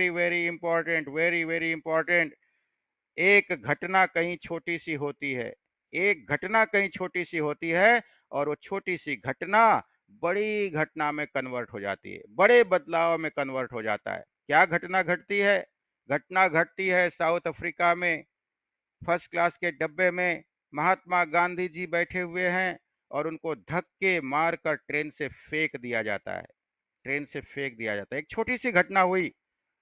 very very important very very important एक घटना कहीं छोटी सी होती है एक घटना कहीं छोटी सी होती है और वो छोटी सी घटना बड़ी घटना में कन्वर्ट हो जाती है बड़े बदलाव में कन्वर्ट हो जाता है क्या घटना घटती है घटना घटती है साउथ अफ्रीका में फर्स्ट क्लास के डब्बे में महात्मा गांधी जी बैठे हुए हैं और उनको धक्के मार कर ट्रेन से फेंक दिया जाता है ट्रेन से फेंक दिया जाता है एक छोटी सी घटना हुई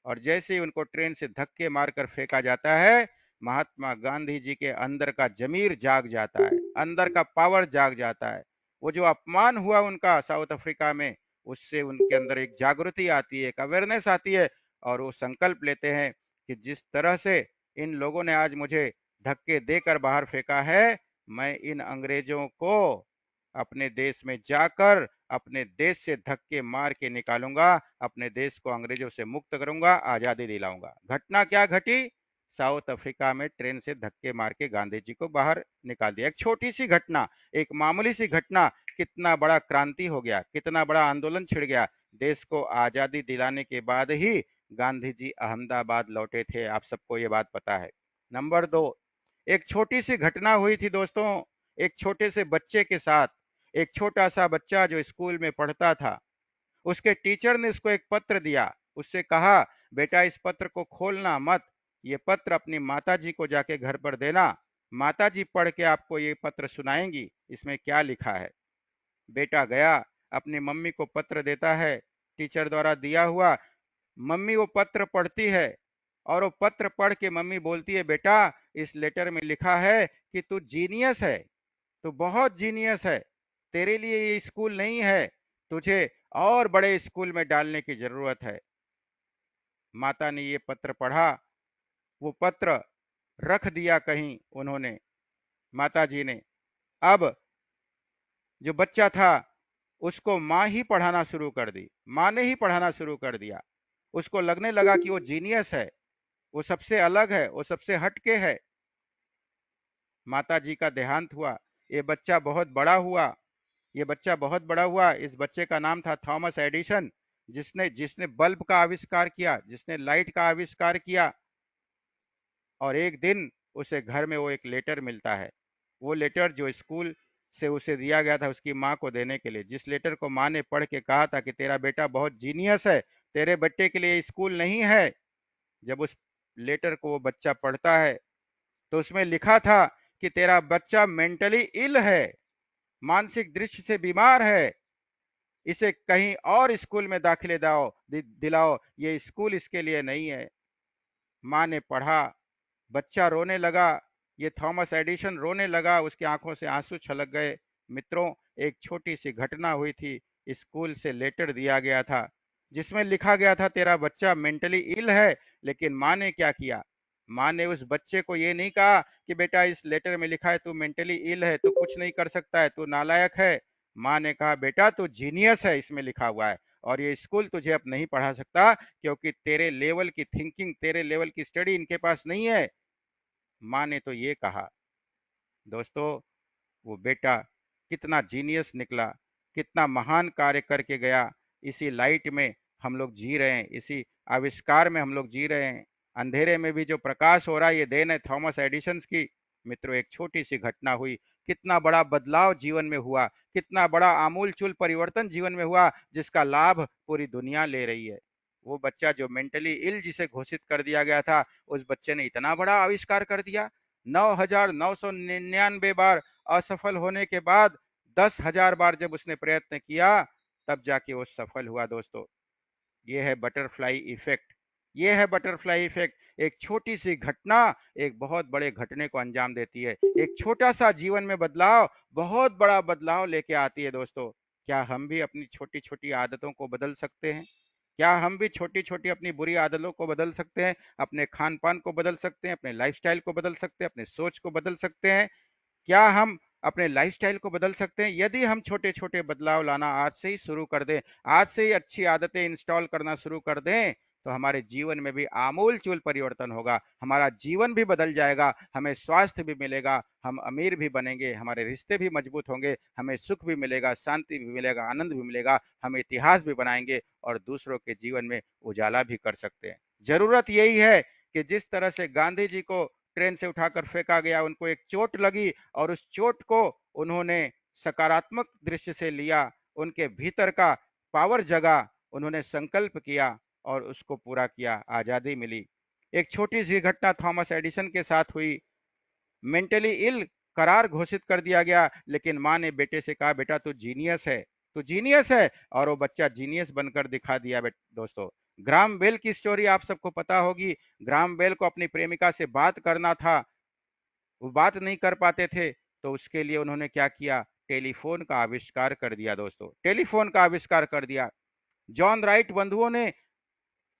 और जैसे ही उनको ट्रेन से धक्के मारकर फेंका जाता है महात्मा गांधी जी के अंदर का जमीर जाग जाता है अंदर का पावर जाग जाता है वो जो अपमान हुआ उनका साउथ अफ्रीका में उससे उनके अंदर एक जागृति आती है एक अवेयरनेस आती है और वो संकल्प लेते हैं कि जिस तरह से इन लोगों ने आज मुझे धक्के देकर बाहर फेंका है मैं इन अंग्रेजों को अपने देश में जाकर अपने देश से धक्के मार के निकालूंगा अपने देश को अंग्रेजों से मुक्त करूंगा आजादी दिलाऊंगा घटना क्या घटी साउथ अफ्रीका में ट्रेन से धक्के मार के गांधी जी को बाहर निकाल दिया एक छोटी सी घटना एक मामूली सी घटना कितना बड़ा क्रांति हो गया कितना बड़ा आंदोलन छिड़ गया देश को आजादी दिलाने के बाद ही गांधी जी अहमदाबाद लौटे थे आप सबको ये बात पता है नंबर दो एक छोटी सी घटना हुई थी दोस्तों एक छोटे से बच्चे के साथ एक छोटा सा बच्चा जो स्कूल में पढ़ता था उसके टीचर ने उसको एक पत्र दिया उससे कहा बेटा इस पत्र को खोलना मत ये पत्र अपनी माता जी को जाके घर पर देना माता जी पढ़ के आपको ये पत्र सुनाएंगी इसमें क्या लिखा है बेटा गया अपनी मम्मी को पत्र देता है टीचर द्वारा दिया हुआ मम्मी वो पत्र पढ़ती है और वो पत्र पढ़ के मम्मी बोलती है बेटा इस लेटर में लिखा है कि तू जीनियस है तू बहुत जीनियस है तेरे लिए ये स्कूल नहीं है तुझे और बड़े स्कूल में डालने की जरूरत है माता ने ये पत्र पढ़ा वो पत्र रख दिया कहीं उन्होंने माता जी ने अब जो बच्चा था उसको माँ ही पढ़ाना शुरू कर दी माँ ने ही पढ़ाना शुरू कर दिया उसको लगने लगा कि वो जीनियस है वो सबसे अलग है वो सबसे हटके है माता जी का देहांत हुआ ये बच्चा बहुत बड़ा हुआ ये बच्चा बहुत बड़ा हुआ इस बच्चे का नाम था थॉमस एडिशन जिसने जिसने बल्ब का आविष्कार किया जिसने लाइट का आविष्कार किया और एक दिन उसे घर में वो एक लेटर मिलता है वो लेटर जो स्कूल से उसे दिया गया था उसकी माँ को देने के लिए जिस लेटर को माँ ने पढ़ के कहा था कि तेरा बेटा बहुत जीनियस है तेरे बच्चे के लिए स्कूल नहीं है जब उस लेटर को वो बच्चा पढ़ता है तो उसमें लिखा था कि तेरा बच्चा मेंटली इल है मानसिक दृष्टि से बीमार है इसे कहीं और स्कूल में दाखिले दाओ दिलाओ ये स्कूल इसके लिए नहीं है माँ ने पढ़ा बच्चा रोने लगा ये थॉमस एडिशन रोने लगा उसकी आंखों से आंसू छलक गए मित्रों एक छोटी सी घटना हुई थी स्कूल से लेटर दिया गया था जिसमें लिखा गया था तेरा बच्चा मेंटली इल है लेकिन माँ ने क्या किया माँ ने उस बच्चे को ये नहीं कहा कि बेटा इस लेटर में लिखा है तू मेंटली इल है तू कुछ नहीं कर सकता है तू नालायक है माँ ने कहा बेटा तू जीनियस है इसमें लिखा हुआ है और ये स्कूल तुझे अब नहीं पढ़ा सकता क्योंकि तेरे लेवल की थिंकिंग तेरे लेवल की स्टडी इनके पास नहीं है माँ ने तो ये कहा दोस्तों वो बेटा कितना जीनियस निकला कितना महान कार्य करके गया इसी लाइट में हम लोग जी रहे हैं इसी आविष्कार में हम लोग जी रहे हैं अंधेरे में भी जो प्रकाश हो रहा है ये देन है थॉमस एडिसन की मित्रों एक छोटी सी घटना हुई कितना बड़ा बदलाव जीवन में हुआ कितना बड़ा आमूलचूल परिवर्तन जीवन में हुआ जिसका लाभ पूरी दुनिया ले रही है वो बच्चा जो मेंटली इल जिसे घोषित कर दिया गया था उस बच्चे ने इतना बड़ा आविष्कार कर दिया 9,999 बार असफल होने के बाद 10,000 बार जब उसने प्रयत्न किया तब जाके वो सफल हुआ दोस्तों ये है बटरफ्लाई इफेक्ट यह है बटरफ्लाई इफेक्ट एक छोटी सी घटना एक बहुत बड़े घटने को अंजाम देती है एक छोटा सा जीवन में बदलाव बहुत बड़ा बदलाव लेके आती है दोस्तों क्या हम भी अपनी छोटी छोटी आदतों को बदल सकते हैं क्या हम भी छोटी छोटी अपनी बुरी आदतों को बदल सकते हैं अपने खान पान को बदल सकते हैं अपने लाइफस्टाइल को बदल सकते हैं अपने सोच को बदल सकते हैं क्या हम अपने लाइफस्टाइल को बदल सकते हैं यदि हम छोटे छोटे बदलाव लाना आज से ही शुरू कर दें आज से ही अच्छी आदतें इंस्टॉल करना शुरू कर दें तो हमारे जीवन में भी आमूल चूल परिवर्तन होगा हमारा जीवन भी बदल जाएगा हमें स्वास्थ्य भी मिलेगा हम अमीर भी बनेंगे हमारे रिश्ते भी मजबूत होंगे हमें सुख भी मिलेगा शांति भी मिलेगा आनंद भी मिलेगा हम इतिहास भी बनाएंगे और दूसरों के जीवन में उजाला भी कर सकते हैं जरूरत यही है कि जिस तरह से गांधी जी को ट्रेन से उठाकर फेंका गया उनको एक चोट लगी और उस चोट को उन्होंने सकारात्मक दृश्य से लिया उनके भीतर का पावर जगा उन्होंने संकल्प किया और उसको पूरा किया आज़ादी मिली एक छोटी सी घटना थॉमस एडिसन के साथ हुई मेंटली इल करार घोषित कर दिया गया लेकिन माँ ने बेटे से कहा बेटा तू जीनियस है तू जीनियस है और वो बच्चा जीनियस बनकर दिखा दिया दोस्तों ग्राम बेल की स्टोरी आप सबको पता होगी ग्राम बेल को अपनी प्रेमिका से बात करना था वो बात नहीं कर पाते थे तो उसके लिए उन्होंने क्या किया टेलीफोन का आविष्कार कर दिया दोस्तों टेलीफोन का आविष्कार कर दिया जॉन राइट बंधुओं ने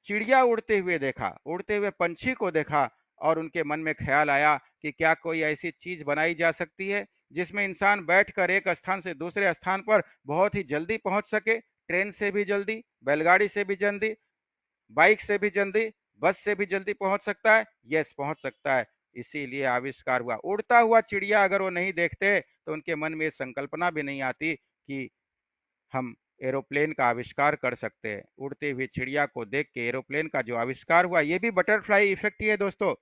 चिड़िया उड़ते हुए देखा उड़ते हुए पंछी को देखा और उनके मन में ख्याल आया कि क्या कोई ऐसी चीज बनाई जा सकती है जिसमें इंसान बैठकर एक स्थान से दूसरे स्थान पर बहुत ही जल्दी पहुंच सके ट्रेन से भी जल्दी बैलगाड़ी से भी जल्दी बाइक से भी जल्दी बस से भी जल्दी पहुंच सकता है यस पहुंच सकता है इसीलिए आविष्कार हुआ उड़ता हुआ चिड़िया अगर वो नहीं देखते तो उनके मन में संकल्पना भी नहीं आती कि हम एरोप्लेन का आविष्कार कर सकते हैं उड़ती हुई चिड़िया को देख के एरोप्लेन का जो आविष्कार हुआ ये भी बटरफ्लाई इफेक्ट ही है दोस्तों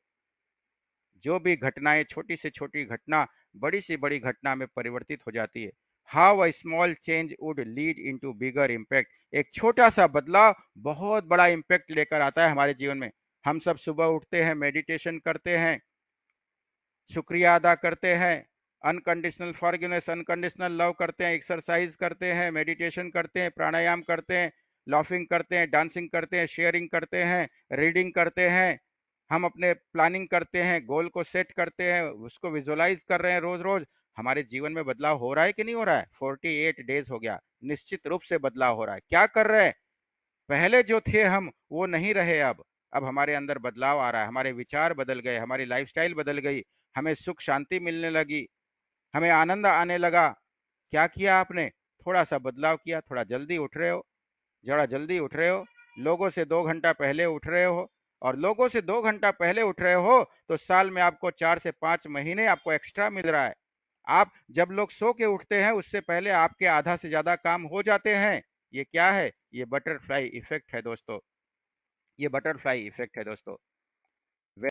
जो भी घटनाएं छोटी से छोटी घटना बड़ी से बड़ी घटना में परिवर्तित हो जाती है how a small change would lead into bigger impact एक छोटा सा बदलाव बहुत बड़ा इम्पैक्ट लेकर आता है हमारे जीवन में हम सब सुबह उठते हैं मेडिटेशन करते हैं शुक्रिया अदा करते हैं अनकंडीशनल फॉरगिवनेस अनकंडीशनल लव करते हैं एक्सरसाइज करते हैं मेडिटेशन करते हैं प्राणायाम करते हैं लॉफिंग करते हैं डांसिंग करते हैं शेयरिंग करते हैं रीडिंग करते हैं हम अपने प्लानिंग करते हैं गोल को सेट करते हैं उसको विजुअलाइज कर रहे हैं रोज रोज हमारे जीवन में बदलाव हो रहा है कि नहीं हो रहा है फोर्टी एट डेज हो गया निश्चित रूप से बदलाव हो रहा है क्या कर रहे हैं पहले जो थे हम वो नहीं रहे अब अब हमारे अंदर बदलाव आ रहा है हमारे विचार बदल गए हमारी लाइफ बदल गई हमें सुख शांति मिलने लगी हमें आनंद आने लगा क्या किया आपने थोड़ा सा बदलाव किया थोड़ा जल्दी उठ रहे हो जरा जल्दी उठ रहे हो लोगों से दो घंटा पहले उठ रहे हो और लोगों से दो घंटा पहले उठ रहे हो तो साल में आपको चार से पांच महीने आपको एक्स्ट्रा मिल रहा है आप जब लोग सो के उठते हैं उससे पहले आपके आधा से ज्यादा काम हो जाते हैं ये क्या है ये बटरफ्लाई इफेक्ट है दोस्तों ये बटरफ्लाई इफेक्ट है दोस्तों